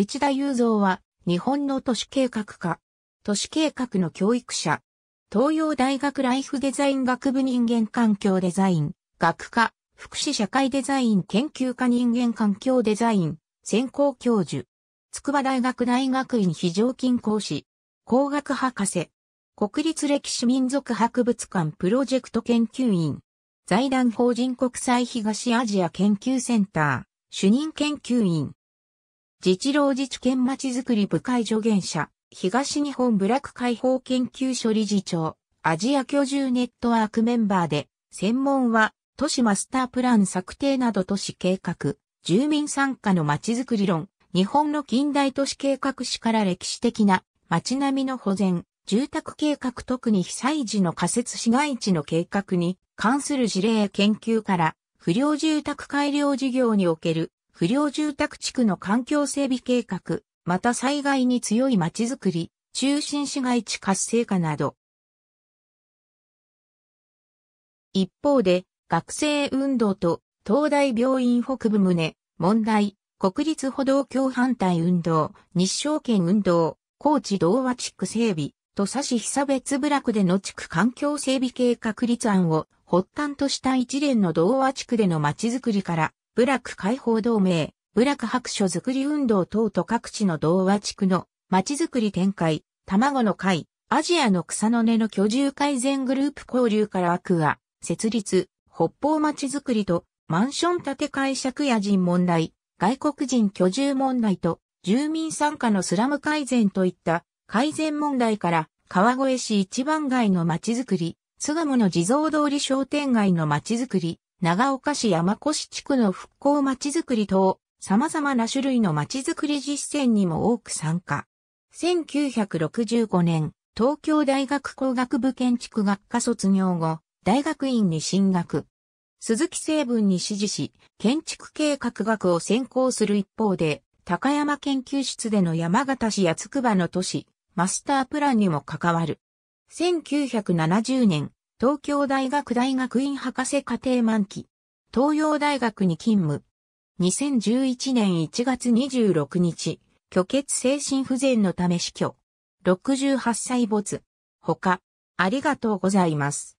内田雄三は、日本の都市計画家、都市計画の教育者、東洋大学ライフデザイン学部人間環境デザイン、学科、福祉社会デザイン研究科人間環境デザイン、専攻教授、筑波大学大学院非常勤講師、工学博士、国立歴史民族博物館プロジェクト研究員、財団法人国際東アジア研究センター、主任研究員、自治労自治県まちづくり部会助言者、東日本ブラック解放研究所理事長、アジア居住ネットワークメンバーで、専門は、都市マスタープラン策定など都市計画、住民参加のまちづくり論、日本の近代都市計画史から歴史的な街並みの保全、住宅計画特に被災時の仮設市街地の計画に関する事例研究から、不良住宅改良事業における不良住宅地区の環境整備計画、また災害に強い街づくり、中心市街地活性化など。一方で、学生運動と東大病院北部棟、問題、国立歩道橋反対運動、日照圏運動、高知童和地区整備、土佐市差別部落での地区環境整備計画立案を発端とした一連の童和地区での街づくりから、部落解放同盟、部落白書づくり運動等と各地の童話地区の町づくり展開、卵の会、アジアの草の根の居住改善グループ交流からアクア、設立、北方町づくりと、マンション建て解釈や人問題、外国人居住問題と、住民参加のスラム改善といった改善問題から、川越市一番街の町づくり、巣鴨の地蔵通り商店街の町づくり、長岡市山古志地区の復興まちづくり等、様々な種類のまちづくり実践にも多く参加。1965年、東京大学工学部建築学科卒業後、大学院に進学。鈴木成分に指示し、建築計画学を専攻する一方で、高山研究室での山形市や筑波の都市、マスタープランにも関わる。1970年、東京大学大学院博士課程満期。東洋大学に勤務。2011年1月26日、虚血精神不全のため死去。68歳没。他、ありがとうございます。